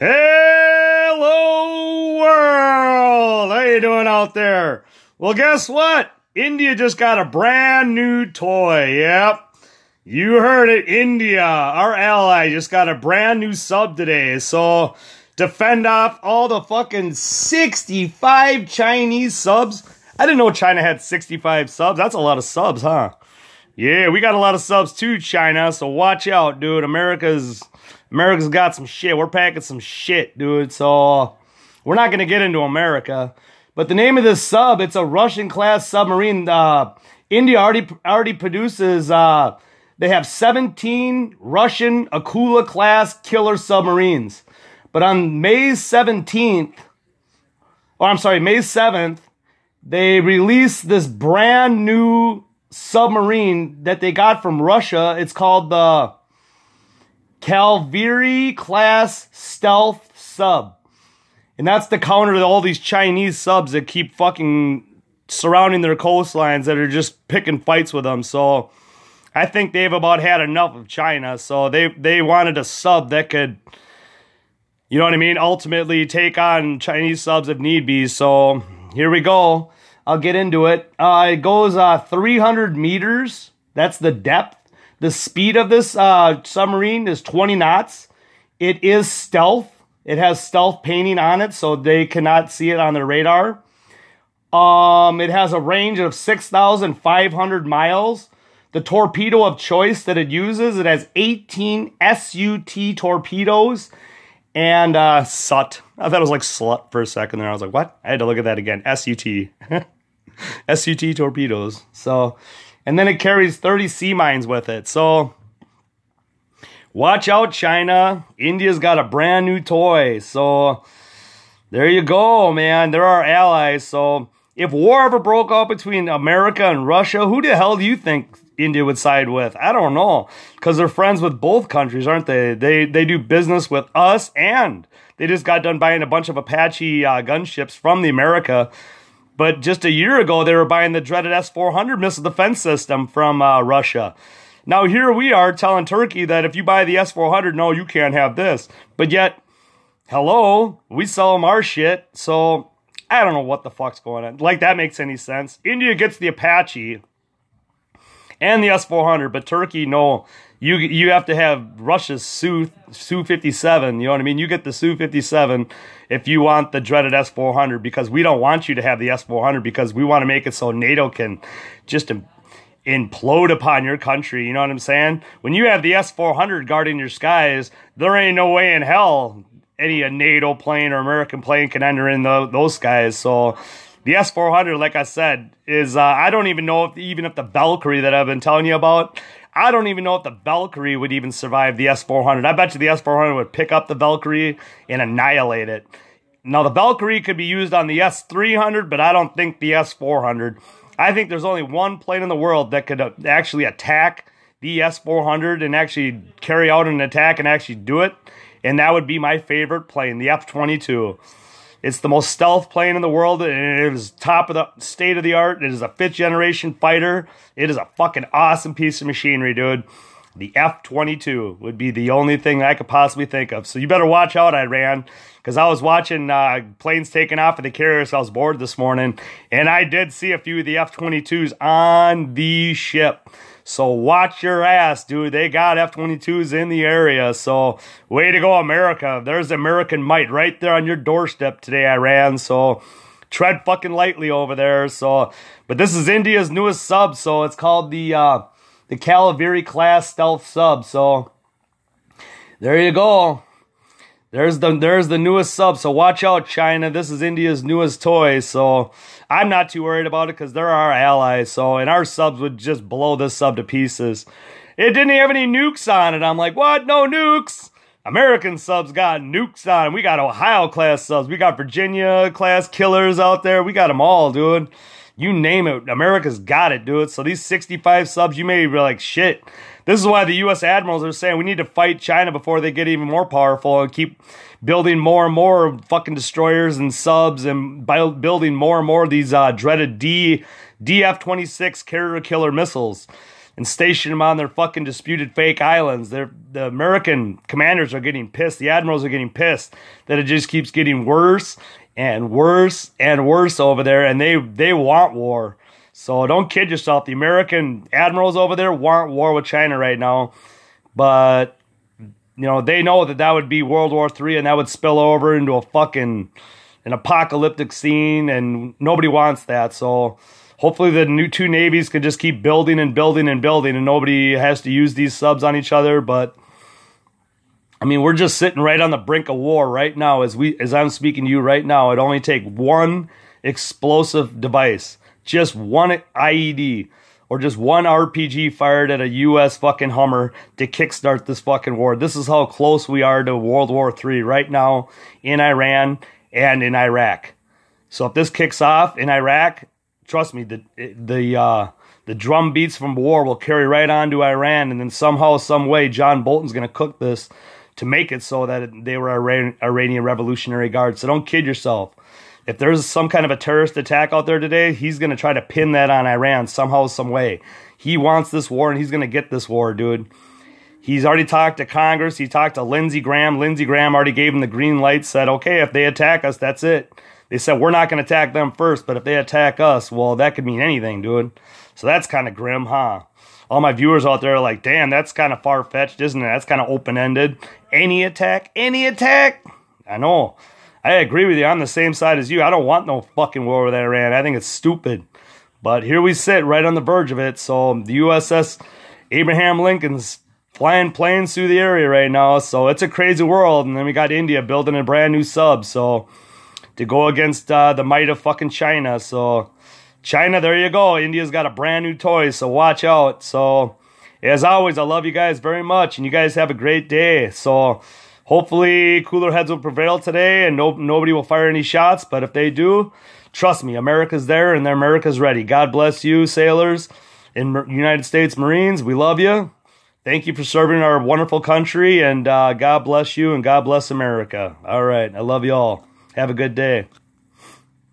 Hello world! How you doing out there? Well, guess what? India just got a brand new toy. Yep. You heard it. India, our ally, just got a brand new sub today. So defend off all the fucking 65 Chinese subs. I didn't know China had 65 subs. That's a lot of subs, huh? Yeah, we got a lot of subs too, China. So watch out, dude. America's America's got some shit. We're packing some shit, dude. So we're not gonna get into America. But the name of this sub, it's a Russian class submarine. Uh, India already already produces. Uh, they have 17 Russian Akula class killer submarines. But on May 17th, or I'm sorry, May 7th, they released this brand new submarine that they got from Russia. It's called the Calvary class stealth sub. And that's the counter to all these Chinese subs that keep fucking surrounding their coastlines that are just picking fights with them. So I think they've about had enough of China. So they they wanted a sub that could you know what I mean? Ultimately take on Chinese subs if need be. So here we go. I'll get into it. Uh, it goes uh, 300 meters. That's the depth. The speed of this uh, submarine is 20 knots. It is stealth. It has stealth painting on it, so they cannot see it on their radar. Um, it has a range of 6,500 miles. The torpedo of choice that it uses, it has 18 SUT torpedoes and uh, SUT. I thought it was like slut for a second there. I was like, what? I had to look at that again. SUT. SUT torpedoes. So, and then it carries 30 sea mines with it. So, watch out, China. India's got a brand new toy. So, there you go, man. They're our allies. So, if war ever broke out between America and Russia, who the hell do you think India would side with? I don't know, because they're friends with both countries, aren't they? They they do business with us, and they just got done buying a bunch of Apache uh, gunships from the America but just a year ago, they were buying the dreaded S 400 missile defense system from uh, Russia. Now, here we are telling Turkey that if you buy the S 400, no, you can't have this. But yet, hello, we sell them our shit. So I don't know what the fuck's going on. Like, that makes any sense. India gets the Apache, and the S-400. But Turkey, no, you you have to have Russia's Su Su 57. You know what I mean? You get the Su 57 if you want the dreaded S-400 because we don't want you to have the S-400 because we want to make it so NATO can just implode upon your country. You know what I'm saying? When you have the S-400 guarding your skies, there ain't no way in hell any NATO plane or American plane can enter in the, those skies. So the S400, like I said, is uh, I don't even know if even if the Valkyrie that I've been telling you about, I don't even know if the Valkyrie would even survive the S400. I bet you the S400 would pick up the Valkyrie and annihilate it. Now the Valkyrie could be used on the S300, but I don't think the S400. I think there's only one plane in the world that could uh, actually attack the S400 and actually carry out an attack and actually do it, and that would be my favorite plane, the F22. It's the most stealth plane in the world. It is top of the state of the art. It is a fifth generation fighter. It is a fucking awesome piece of machinery, dude. The F 22 would be the only thing I could possibly think of. So you better watch out, Iran, because I was watching uh, planes taking off of the carriers. I was bored this morning, and I did see a few of the F 22s on the ship. So watch your ass, dude. They got F 22s in the area. So way to go, America. There's American might right there on your doorstep today, Iran. So tread fucking lightly over there. So, but this is India's newest sub. So it's called the, uh, the Calaviri class stealth sub. So there you go. There's the there's the newest sub, so watch out, China. This is India's newest toy, so I'm not too worried about it because they're our allies. So and our subs would just blow this sub to pieces. It didn't have any nukes on it. I'm like, what? No nukes. American subs got nukes on them. We got Ohio class subs. We got Virginia class killers out there. We got them all, dude. You name it. America's got it, dude. So these 65 subs, you may be like, shit. This is why the U.S. admirals are saying we need to fight China before they get even more powerful and keep building more and more fucking destroyers and subs and building more and more of these uh, dreaded D DF 26 carrier killer missiles and station them on their fucking disputed fake islands. They're, the American commanders are getting pissed. The admirals are getting pissed that it just keeps getting worse and worse and worse over there, and they they want war. So don't kid yourself. The American admirals over there want war with China right now, but you know they know that that would be World War Three, and that would spill over into a fucking an apocalyptic scene, and nobody wants that. So hopefully the new two navies can just keep building and building and building, and nobody has to use these subs on each other. But I mean, we're just sitting right on the brink of war right now, as we as I'm speaking to you right now. It only take one explosive device just one IED or just one RPG fired at a US fucking Hummer to kickstart this fucking war. This is how close we are to World War III right now in Iran and in Iraq. So if this kicks off in Iraq, trust me, the the uh, the drum beats from war will carry right on to Iran, and then somehow, some way, John Bolton's going to cook this to make it so that they were Iran- Iranian Revolutionary Guards. So don't kid yourself if there's some kind of a terrorist attack out there today, he's going to try to pin that on Iran somehow, some way. He wants this war and he's going to get this war, dude. He's already talked to Congress. He talked to Lindsey Graham. Lindsey Graham already gave him the green light, said, okay, if they attack us, that's it. They said, we're not going to attack them first, but if they attack us, well, that could mean anything, dude. So that's kind of grim, huh? All my viewers out there are like, damn, that's kind of far fetched, isn't it? That's kind of open ended. Any attack, any attack. I know. I agree with you. I'm the same side as you. I don't want no fucking war with Iran. I think it's stupid. But here we sit right on the verge of it. So the USS Abraham Lincoln's flying planes through the area right now. So it's a crazy world. And then we got India building a brand new sub. So to go against uh, the might of fucking China. So China, there you go. India's got a brand new toy. So watch out. So as always, I love you guys very much. And you guys have a great day. So. Hopefully, cooler heads will prevail today, and no, nobody will fire any shots. But if they do, trust me, America's there, and America's ready. God bless you, sailors in United States Marines. We love you. Thank you for serving our wonderful country, and uh, God bless you, and God bless America. All right, I love you all. Have a good day.